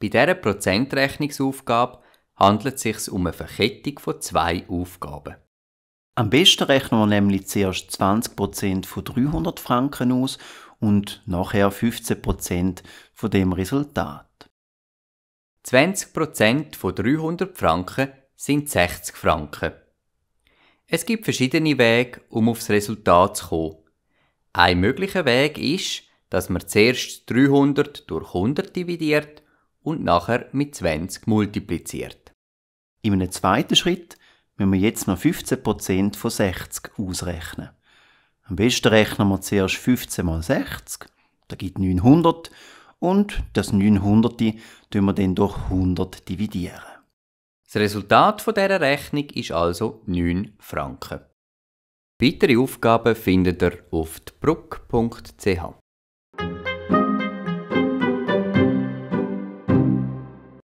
Bei dieser Prozentrechnungsaufgabe handelt es sich um eine Verkettung von zwei Aufgaben. Am besten rechnen wir nämlich zuerst 20% von 300 Franken aus und nachher 15% von dem Resultat. 20% von 300 Franken sind 60 Franken. Es gibt verschiedene Wege, um aufs Resultat zu kommen. Ein möglicher Weg ist, dass man zuerst 300 durch 100 dividiert und nachher mit 20 multipliziert. In einem zweiten Schritt müssen wir jetzt noch 15% von 60 ausrechnen. Am besten rechnen wir zuerst 15 mal 60, das gibt 900 und das 900 tun wir dann durch 100 dividieren. Das Resultat dieser Rechnung ist also 9 Franken. Weitere Aufgaben findet ihr auf bruck.ch.